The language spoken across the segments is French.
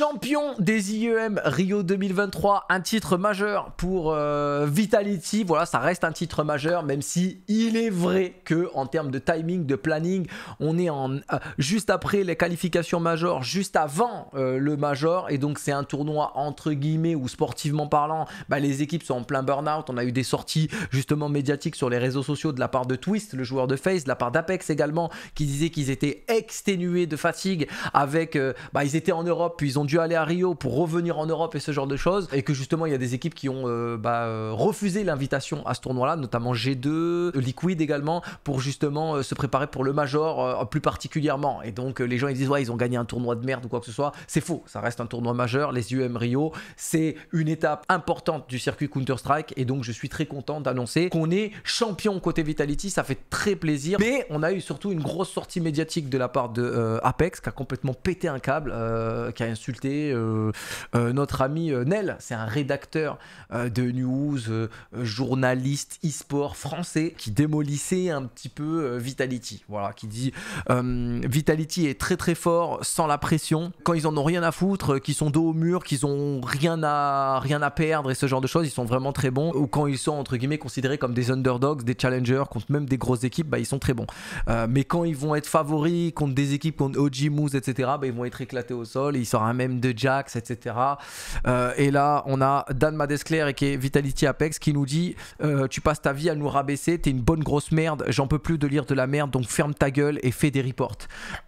champion des IEM Rio 2023, un titre majeur pour euh, Vitality. Voilà, ça reste un titre majeur, même si il est vrai que en termes de timing, de planning, on est en euh, juste après les qualifications majeures, juste avant euh, le major, et donc c'est un tournoi entre guillemets ou sportivement parlant, bah, les équipes sont en plein burn-out. On a eu des sorties justement médiatiques sur les réseaux sociaux de la part de Twist, le joueur de Face, de la part d'Apex également, qui disait qu'ils étaient exténués de fatigue avec, bah, ils étaient en Europe, puis ils ont aller à Rio pour revenir en Europe et ce genre de choses. Et que justement, il y a des équipes qui ont euh, bah, euh, refusé l'invitation à ce tournoi-là, notamment G2, euh, Liquid également, pour justement se préparer pour le Major plus particulièrement. Et donc, les gens ils disent, ouais, ils ont gagné un tournoi de merde ou quoi que ce soit. C'est faux, ça reste un tournoi majeur. Les UM Rio, c'est une étape importante du circuit Counter-Strike. Et donc, je suis très content d'annoncer qu'on est champion côté Vitality. Ça fait très plaisir. Mais on a eu surtout une grosse sortie médiatique de la part de Apex qui a complètement pété un câble, qui a insulté euh, euh, notre ami euh, Nel, c'est un rédacteur de news, journaliste e-sport français, qui démolissait un petit peu Vitality. Voilà, qui dit Vitality est très très fort sans la pression. Quand ils en ont rien à foutre, qu'ils sont dos au mur, qu'ils ont rien à, rien à perdre et ce genre de choses, ils sont vraiment très bons. Ou quand ils sont entre guillemets considérés comme des underdogs, des challengers contre même des grosses équipes, bah, ils sont très bons. mais quand ils vont être favoris contre des équipes contre OG Moose, etc., bah, ils vont être éclatés au sol et ils un même de Jax, etc. Euh, et là, on a Dan Madescler qui est Vitality Apex qui nous dit euh, Tu passes ta vie à nous rabaisser, t'es une bonne grosse merde, j'en peux plus de lire de la merde, donc ferme ta gueule et fais des reports.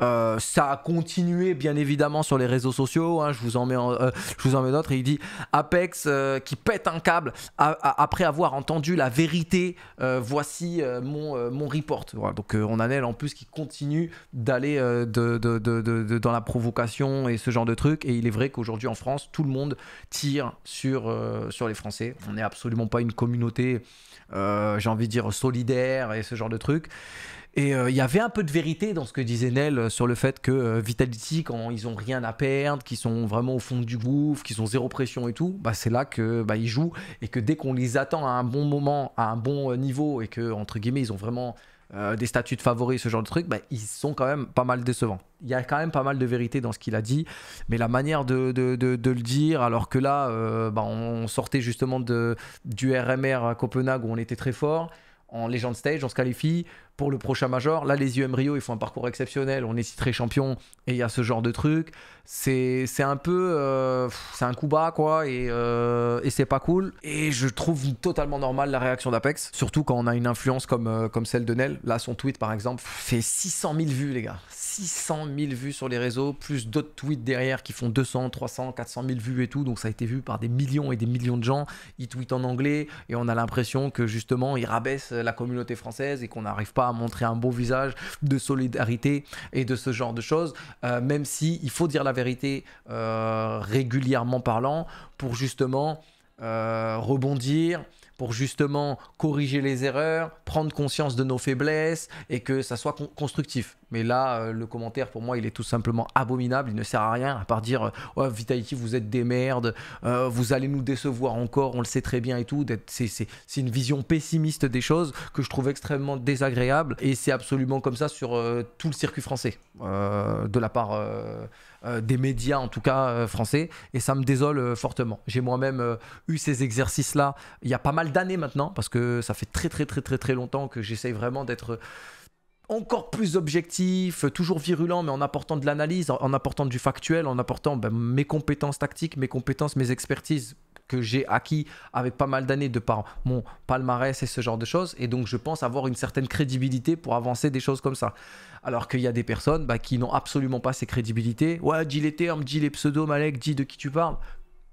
Euh, ça a continué, bien évidemment, sur les réseaux sociaux. Hein, je vous en mets, d'autres. il dit Apex qui pète un câble après avoir entendu la vérité, voici mon, mon report. donc on a elle en plus qui continue d'aller dans la provocation et ce genre de trucs et il est vrai qu'aujourd'hui en France, tout le monde tire sur, euh, sur les Français. On n'est absolument pas une communauté, euh, j'ai envie de dire, solidaire et ce genre de truc. Et euh, il y avait un peu de vérité dans ce que disait Nel sur le fait que Vitality, quand ils ont rien à perdre, qu'ils sont vraiment au fond du gouffre, qu'ils ont zéro pression et tout, bah c'est là que bah, ils jouent et que dès qu'on les attend à un bon moment, à un bon niveau et que entre guillemets ils ont vraiment euh, des statuts de favoris, ce genre de truc bah, ils sont quand même pas mal décevants. Il y a quand même pas mal de vérité dans ce qu'il a dit, mais la manière de, de, de, le dire, alors que là, euh, bah, on sortait justement de, du RMR à Copenhague où on était très fort, en légende Stage, on se qualifie, pour le prochain major. Là, les UM Rio, ils font un parcours exceptionnel. On est citré champion et il y a ce genre de truc. C'est un peu. Euh, c'est un coup bas, quoi. Euh, et, c'est pas cool. Et je trouve totalement normal la réaction d'Apex. Surtout quand on a une influence comme, euh, comme celle de Nel. Là, son tweet, par exemple, fait 600 000 vues, les gars. 600 000 vues sur les réseaux, plus d'autres tweets derrière qui font 200, 300, 400 000 vues et tout. Donc ça a été vu par des millions et des millions de gens. Ils tweetent en anglais et on a l'impression que justement, ils rabaissent la communauté française et qu'on n'arrive pas à montrer un beau visage de solidarité et de ce genre de choses, euh, même si il faut dire la vérité euh, régulièrement parlant pour justement euh, rebondir, pour justement corriger les erreurs, prendre conscience de nos faiblesses et que ça soit constructif. Mais là, euh, le commentaire, pour moi, il est tout simplement abominable. Il ne sert à rien à part dire oh, Vitality, vous êtes des merdes, euh, vous allez nous décevoir encore, on le sait très bien et tout. C'est une vision pessimiste des choses que je trouve extrêmement désagréable. Et c'est absolument comme ça sur tout le circuit français, de la part des médias, en tout cas français. Et ça me désole fortement. J'ai moi-même eu ces exercices-là il y a pas mal d'années maintenant, parce que ça fait très, très, très, très, très longtemps que j'essaye vraiment d'être encore plus objectif, toujours virulent, mais en apportant de l'analyse, en apportant du factuel, en apportant ben, mes compétences tactiques, mes compétences, mes expertises que j'ai acquis avec pas mal d'années de par mon palmarès et ce genre de choses. Et donc, je pense avoir une certaine crédibilité pour avancer des choses comme ça. Alors qu'il y a des personnes ben, qui n'ont absolument pas ces crédibilités. Ouais, dis les termes, dis les pseudos, Malek, dis de qui tu parles.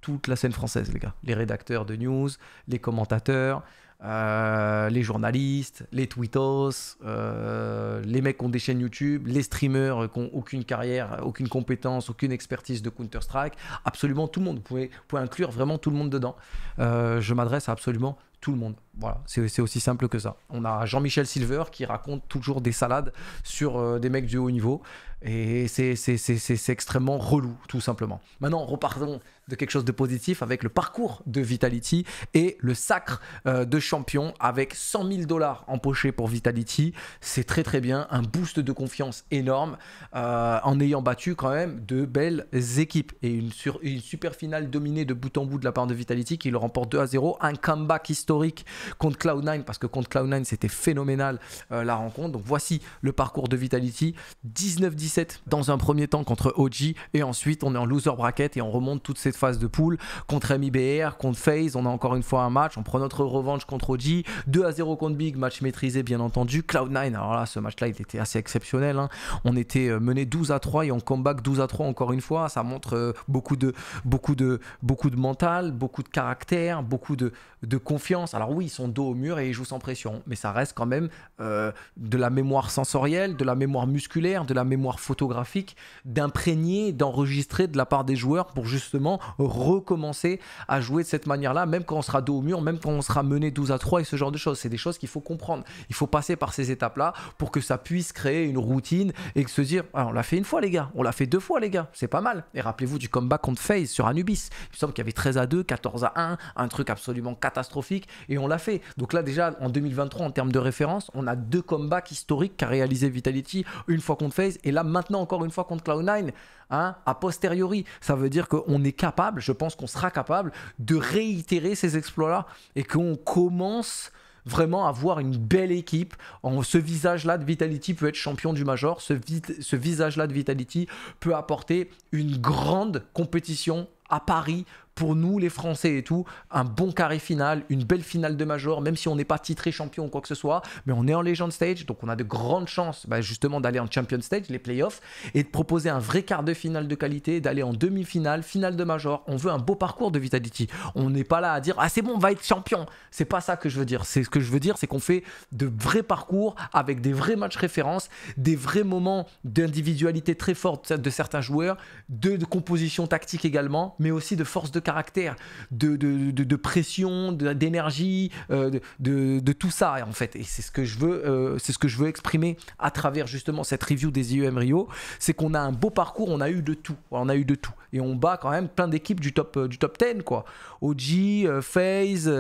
Toute la scène française, les gars. Les rédacteurs de news, les commentateurs, euh, les journalistes, les tweetos, euh, les mecs qui ont des chaînes YouTube, les streamers qui n'ont aucune carrière, aucune compétence, aucune expertise de Counter-Strike, absolument tout le monde. Vous pouvez, vous pouvez, inclure vraiment tout le monde dedans. Euh, je m'adresse à absolument tout le monde. Voilà, c'est aussi simple que ça. On a Jean-Michel Silver qui raconte toujours des salades sur euh, des mecs du haut niveau. Et c'est extrêmement relou, tout simplement. Maintenant, repartons de quelque chose de positif avec le parcours de Vitality et le sacre euh, de champion avec 100 000 dollars empochés pour Vitality. C'est très très bien, un boost de confiance énorme euh, en ayant battu quand même de belles équipes et une, une super finale dominée de bout en bout de la part de Vitality qui le remporte 2 à 0. Un comeback historique contre Cloud9 parce que contre Cloud9 c'était phénoménal euh, la rencontre. Donc voici le parcours de Vitality 19-17 dans un premier temps contre OG et ensuite on est en loser bracket et on remonte toute cette phase de poule contre MIBR, contre FaZe. On a encore une fois un match, on prend notre revanche contre OG 2 à 0 contre Big, match maîtrisé bien entendu. Cloud9, alors là ce match là il était assez exceptionnel. Hein. On était euh, mené 12 à 3 et on comeback 12 à 3 encore une fois. Ça montre euh, beaucoup, de, beaucoup, de, beaucoup de mental, beaucoup de caractère, beaucoup de, de confiance. Alors oui, ils sont son dos au mur et il joue sans pression. Mais ça reste quand même euh, de la mémoire sensorielle, de la mémoire musculaire, de la mémoire photographique, d'imprégner, d'enregistrer de la part des joueurs pour justement recommencer à jouer de cette manière-là, même quand on sera dos au mur, même quand on sera mené 12 à 3 et ce genre de choses. C'est des choses qu'il faut comprendre. Il faut passer par ces étapes-là pour que ça puisse créer une routine et que se dire, ah, on l'a fait une fois les gars, on l'a fait deux fois les gars, c'est pas mal. Et rappelez-vous du comeback contre FaZe sur Anubis. Il me semble qu'il y avait 13 à 2, 14 à 1, un truc absolument catastrophique et on l'a fait. Donc là, déjà, en 2023, en termes de référence, on a deux comebacks historiques qu'a réalisé Vitality, une fois contre FaZe, et là, maintenant, encore une fois contre Cloud9, hein, a posteriori. Ça veut dire qu'on est capable, je pense qu'on sera capable, de réitérer ces exploits-là, et qu'on commence vraiment à voir une belle équipe. En, ce visage-là de Vitality peut être champion du Major. ce visage-là de Vitality peut apporter une grande compétition à Paris pour nous les Français et tout, un bon carré final, une belle finale de major, même si on n'est pas titré champion ou quoi que ce soit, mais on est en Legend Stage, donc on a de grandes chances bah, justement d'aller en Champion Stage, les playoffs, et de proposer un vrai quart de finale de qualité, d'aller en demi-finale, finale de major. On veut un beau parcours de Vitality. On n'est pas là à dire ah c'est bon, on va être champion. C'est pas ça que je veux dire. C'est ce que je veux dire, c'est qu'on fait de vrais parcours avec des vrais matchs références, des vrais moments d'individualité très forte de certains joueurs, de, composition tactique également, mais aussi de force de caractère, de, de, de, de pression, d'énergie, euh, de, tout ça en fait. Et c'est ce que je veux, euh, c'est ce que je veux exprimer à travers justement cette review des IEM Rio, c'est qu'on a un beau parcours, on a eu de tout, on a eu de tout, et on bat quand même plein d'équipes du top euh, du top 10 quoi. OG, phase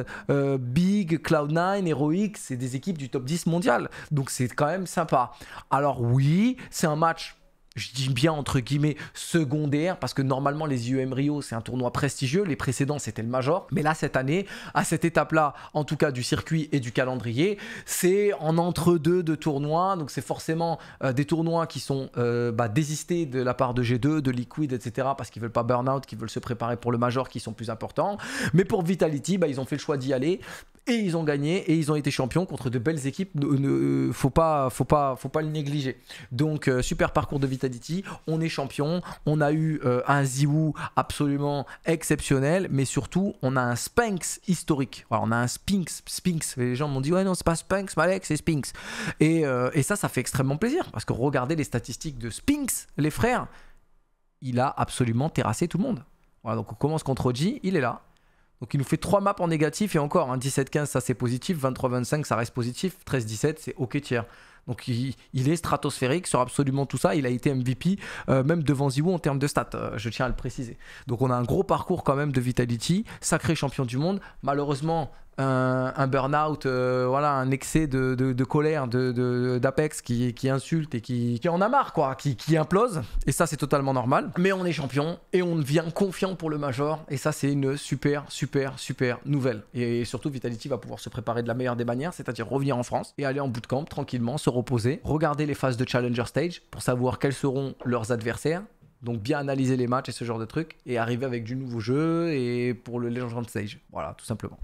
Big, Cloud9, Heroic, c'est des équipes du top 10 mondial. Donc c'est quand même sympa. Alors oui, c'est un match je dis bien entre guillemets secondaire, parce que normalement les IEM Rio, c'est un tournoi prestigieux, les précédents c'était le Major, mais là cette année, à cette étape-là, en tout cas du circuit et du calendrier, c'est en entre-deux de tournois, donc c'est forcément euh, des tournois qui sont euh, bah, désistés de la part de G2, de Liquid, etc., parce qu'ils veulent pas burn-out, qu'ils veulent se préparer pour le Major, qui sont plus importants, mais pour Vitality, bah, ils ont fait le choix d'y aller, et ils ont gagné et ils ont été champions contre de belles équipes. Ne, euh, faut pas, faut pas, faut pas le négliger. Donc euh, super parcours de Vitality. On est champion. On a eu euh, un Ziwoo absolument exceptionnel, mais surtout on a un Spinx historique. on a un Spinx, Spinx. Les gens m'ont dit ouais non c'est pas Spinx, Malek c'est Spinx. Et, ça, ça fait extrêmement plaisir parce que regardez les statistiques de Spinx, les frères. Il a absolument terrassé tout le monde. Voilà, donc on commence contre Oji, il est là. Donc il nous fait 3 maps en négatif et encore, un 17-15 ça c'est positif, 23-25 ça reste positif, 13-17 c'est ok tiers. Donc il, est stratosphérique sur absolument tout ça. Il a été MVP, euh, même devant Ziwoo en termes de stats, euh, je tiens à le préciser. Donc on a un gros parcours quand même de Vitality, sacré champion du monde. Malheureusement, un, un burn-out, euh, voilà, un excès de, de colère, d'apex qui, insulte et qui, en a marre, quoi, qui, implose. Et ça, c'est totalement normal. Mais on est champion et on devient confiant pour le major. Et ça, c'est une super, super, super nouvelle. Et surtout, Vitality va pouvoir se préparer de la meilleure des manières, c'est-à-dire revenir en France et aller en camp, tranquillement, se reposer, regarder les phases de Challenger Stage pour savoir quels seront leurs adversaires, donc bien analyser les matchs et ce genre de trucs, et arriver avec du nouveau jeu et pour le Legend Stage. Voilà, tout simplement.